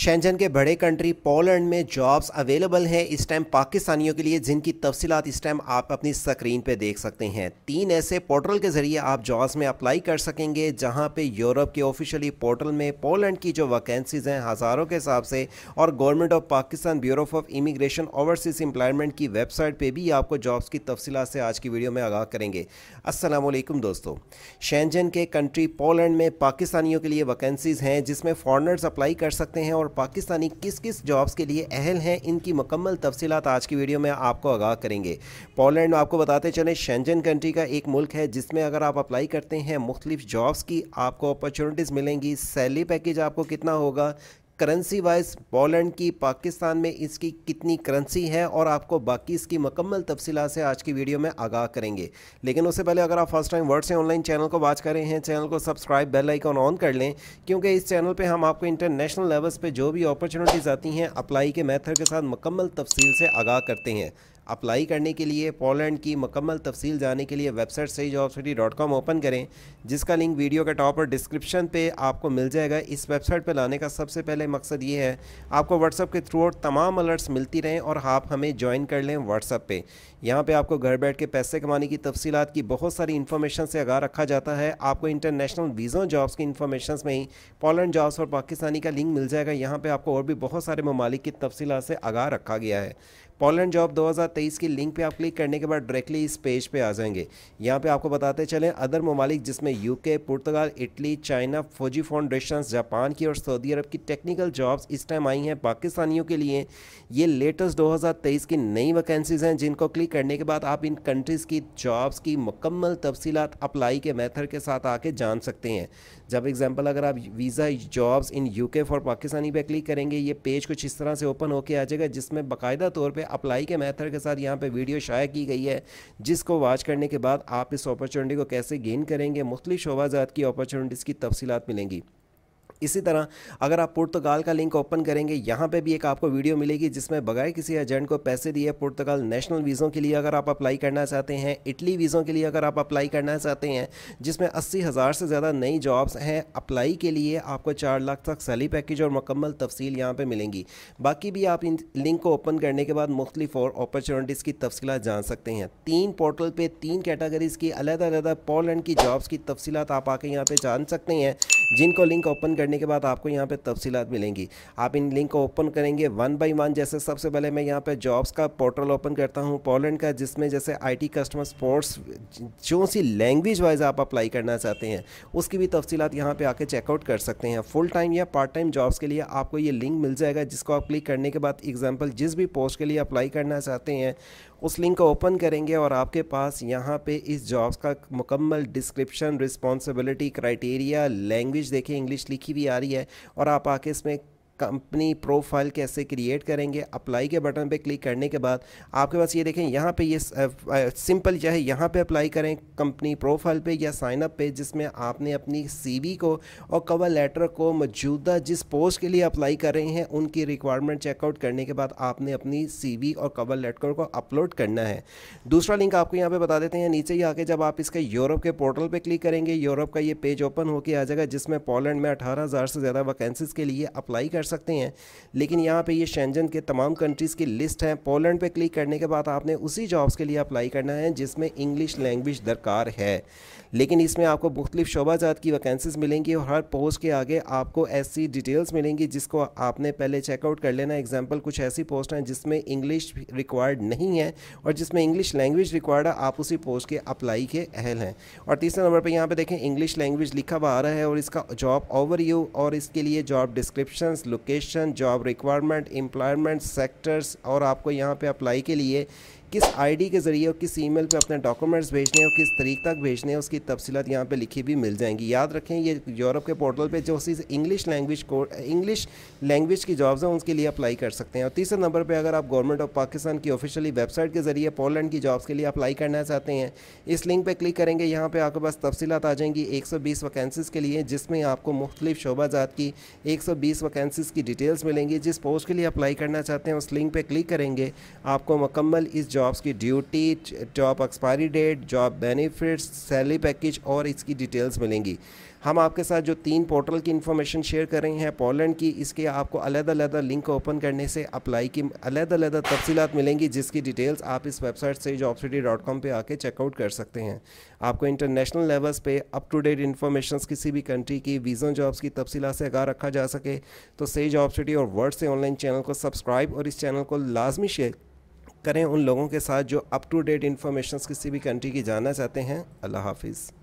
Shenzhen के बड़े country Poland में जॉब्स अवेलेबल हैं इस टाइम पाकिस्तानियों के लिए जिनकी तफसीत इस टाइम आप अपनी स्क्रीन पे देख सकते हैं तीन ऐसे पोर्टल के ज़रिए आप जॉब्स में अप्लाई कर सकेंगे जहां पे यूरोप के ऑफिशियली पोर्टल में पोलैंड की जो वैकेंसीज़ हैं हज़ारों के हिसाब से और government of Pakistan bureau of immigration overseas employment की वेबसाइट पर भी आपको जॉब्स की तफसीत से आज की वीडियो में आगाह करेंगे असलम दोस्तों शेंजन के कंट्री पोलैंड में पाकिस्तानियों के लिए वैकेंसीज़ हैं जिसमें फॉरनर्स अप्लाई कर सकते हैं और पाकिस्तानी किस किस जॉब्स के लिए अहल हैं इनकी मुकम्मल तफसीत आज की वीडियो में आपको आगाह करेंगे पोलैंड में आपको बताते चले शेंजन कंट्री का एक मुल्क है जिसमें अगर आप अप्लाई करते हैं मुख्तलिफ जॉब्स की आपको अपॉर्चुनिटीज़ मिलेंगी सैलरी पैकेज आपको कितना होगा करेंसी वाइज पोलैंड की पाकिस्तान में इसकी कितनी करेंसी है और आपको बाकी इसकी मुकम्मल तफसीला से आज की वीडियो में आगाह करेंगे लेकिन उससे पहले अगर आप फर्स्ट टाइम वर्ड से ऑनलाइन चैनल को वाच कर रहे हैं चैनल को सब्सक्राइब बेल आइकॉन ऑन कर लें क्योंकि इस चैनल पर हम आपको इंटरनेशनल लेवल्स पर जो भी अपॉर्चुनिटीज़ आती हैं अप्लाई के मैथड के साथ मुकम्मल तफसील से आगाह करते हैं अप्लाई करने के लिए पोलैंड की मकम्मल तफसील जाने के लिए वेबसाइट सही job city dot com open करें जिसका लिंक वीडियो के टॉप और डिस्क्रिप्शन पे आपको मिल जाएगा इस वेबसाइट पर लाने का सबसे पहले मकसद ये है आपको व्हाट्सअप के थ्रू तमाम अलर्ट्स मिलती रहें और आप हमें ज्वाइन कर लें व्हाट्सअप पर यहाँ पर आपको घर बैठ के पैसे कमाने की तफसीत की बहुत सारी इन्फॉर्मेशन से आगा रखा जाता है आपको इंटरनेशनल वीज़ों जॉब्स की इन्फॉर्मेशन में ही पोलैंड जॉब्स और पाकिस्तानी का लिंक मिल जाएगा यहाँ पर आपको और भी बहुत सारे ममालिक की तफसीत से आगा रखा गया है पोलैंड जॉब दो हज़ार तेईस की लिंक पे आप क्लिक करने के बाद डायरेक्टली इस पेज पे आ जाएंगे यहाँ पे आपको बताते चलें अदर ममालिक जिसमें UK Portugal Italy China Fauji Foundation Japan की और सऊदी अरब की टेक्निकल जॉब्स इस टाइम आई हैं पाकिस्तानियों के लिए ये लेटेस्ट दो की नई वैकेंसीज़ हैं जिनको क्लिक करने के बाद आप इन कंट्रीज़ की जॉब्स की मुकम्मल तफसीत अप्लाई के मैथड के साथ आके जान सकते हैं जब एग्जाम्पल अगर आप visa jobs in UK for Pakistani पे क्लिक करेंगे ये पेज कुछ इस तरह से ओपन होके आ जाएगा जिसमें बाकायदा तौर पे अप्लाई के मेथड के साथ साथ यहाँ पे वीडियो शाया की गई है जिसको वॉच करने के बाद आप इस अपॉर्चुनिटी को कैसे गेन करेंगे मुख्तलिफ शोबाजात की अपॉर्चुनिटीज़ की तफसीत मिलेंगी इसी तरह अगर आप पुर्तगाल का लिंक ओपन करेंगे यहाँ पे भी एक आपको वीडियो मिलेगी जिसमें बगैर किसी एजेंट को पैसे दिए पुर्तगाल नेशनल वीज़ों के लिए अगर आप अप्लाई करना चाहते हैं इटली वीज़ों के लिए अगर आप अप्लाई करना चाहते हैं जिसमें अस्सी हज़ार से ज़्यादा नई जॉब्स हैं अप्लाई के लिए आपको चार लाख तक सैली पैकेज और मुकम्मल तफसील यहाँ पर मिलेंगी बाकी भी आप इन लिंक को ओपन करने के बाद मुख्तलिफ और अपॉर्चुनिटीज़ की तफसीत जान सकते हैं तीन पोर्टल पर तीन कैटागरीज़ की अलग अलग पोलैंड की जॉब्स की तफसीत आप आके यहाँ पर जान सकते हैं जिनको लिंक ओपन करने करने के बाद आपको यहाँ पर तफसीत मिलेंगी आप इन लिंक को ओपन करेंगे वन बाई वन जैसे सबसे पहले मैं यहाँ पर जॉब्स का पोर्टल ओपन करता हूँ पोलैंड का जिसमें जैसे आईटी कस्टमर स्पोर्ट्स जो सी लैंग्वेज वाइज आप अप्लाई करना चाहते हैं उसकी भी तफसीत यहाँ पर आके चेकआउट कर सकते हैं फुल टाइम या पार्ट टाइम जॉब्स के लिए आपको ये लिंक मिल जाएगा जिसको आप क्लिक करने के बाद एग्जाम्पल जिस भी पोस्ट के लिए अप्लाई करना चाहते हैं उस लिंक को ओपन करेंगे और आपके पास यहाँ पे इस जॉब्स का मुकम्मल डिस्क्रिप्शन रिस्पॉन्सिबिलिटी क्राइटेरिया लैंग्वेज देखें इंग्लिश लिखी हुई भी आ रही है और आप आके इसमें कंपनी प्रोफाइल कैसे क्रिएट करेंगे अप्लाई के बटन पे क्लिक करने के बाद आपके पास ये देखें यहाँ पे ये सिंपल जो है यहाँ पे अप्लाई करें कंपनी प्रोफाइल पे या साइन अप पे जिसमें आपने अपनी सीवी को और कवर लेटर को मौजूदा जिस पोस्ट के लिए अप्लाई कर रहे हैं उनकी रिक्वायरमेंट चेकआउट करने के बाद आपने अपनी सी और कवर लेटर को अपलोड करना है दूसरा लिंक आपको यहाँ पर बता देते हैं नीचे ही आके जब आप इसके यूरोप के पोर्टल पर क्लिक करेंगे यूरोप का ये पेज ओपन होकर आ जाएगा जिसमें पोलैंड में अठारह से ज़्यादा वैकेंसीज़ के लिए अप्लाई कर सकते हैं लेकिन यहाँ पे ये शेंजन के तमाम कंट्रीज़ की लिस्ट है पोलैंड पे क्लिक करने के बाद आपने उसी जॉब्स के लिए अप्लाई करना है जिसमें इंग्लिश लैंग्वेज दरकार है लेकिन इसमें आपको मुख्तलिफ शोबाजात की वैकेंसीज मिलेंगी और हर पोस्ट के आगे आपको ऐसी डिटेल्स मिलेंगी जिसको आपने पहले चेकआउट कर लेना एग्जाम्पल कुछ ऐसी पोस्ट हैं जिसमें इंग्लिश रिक्वायर्ड नहीं है और जिसमें इंग्लिश लैंग्वेज रिक्वायर्ड है आप उसी पोस्ट के अप्लाई के अहल हैं और तीसरे नंबर पर यहाँ पर देखें इंग्लिश लैंग्वेज लिखा हुआ आ रहा है और इसका जॉब ओवर और इसके लिए job description location job requirement employment sectors और आपको यहाँ पर अप्लाई के लिए किस आईडी के ज़रिए और किस ईमेल पे अपने डॉक्यूमेंट्स भेजने और किस तरीक तक भेजने हैं उसकी तफसीत यहाँ पे लिखी भी मिल जाएंगी याद रखें ये यूरोप के पोर्टल पे जो चीज़ इंग्लिश लैंग्वेज को इंग्लिश लैंग्वेज की जॉब्स हैं उसके लिए अप्लाई कर सकते हैं और तीसरे नंबर पर अगर आप गवर्नमेंट ऑफ पाकिस्तान की ऑफिशियली वेबसाइट के ज़रिए पोलैंड की जॉब्स के लिए अप्लाई करना चाहते हैं इस लिंक पर क्लिक करेंगे यहाँ पर आपके पास तफसीत आ जाएंगी एक सौ के लिए जिसमें आपको मुख्तलिफ शोबाजात की एक सौ की डिटेल्स मिलेंगी जिस पोस्ट के लिए अप्लाई करना चाहते हैं उस लिंक पर क्लिक करेंगे आपको मकम्मल इस जॉब्स की duty job expiry date job benefits salary package और इसकी डिटेल्स मिलेंगी हम आपके साथ जो तीन पोर्टल की इन्फॉर्मेशन शेयर कर रहे हैं पोलैंड की इसके आपको अलग अलग लिंक ओपन करने से अप्लाई की अलग अलग तफसीत मिलेंगी जिसकी डिटेल्स आप इस वेबसाइट से जॉब सिटी डॉट कॉम पर आके चेकआउट कर सकते हैं आपको इंटरनेशनल लेवल्स पे अप टू डेट इन्फॉर्मेशन किसी भी कंट्री की वीज़न जॉब्स की तफसीत से आगा रखा जा सके तो सही जॉब सिटी और वर्ड से ऑनलाइन चैनल को सब्सक्राइब और इस चैनल को लाजमी शेयर करें उन लोगों के साथ जो अप टू डेट इन्फॉर्मेशन किसी भी कंट्री की जानना चाहते हैं अल्लाह हाफिज़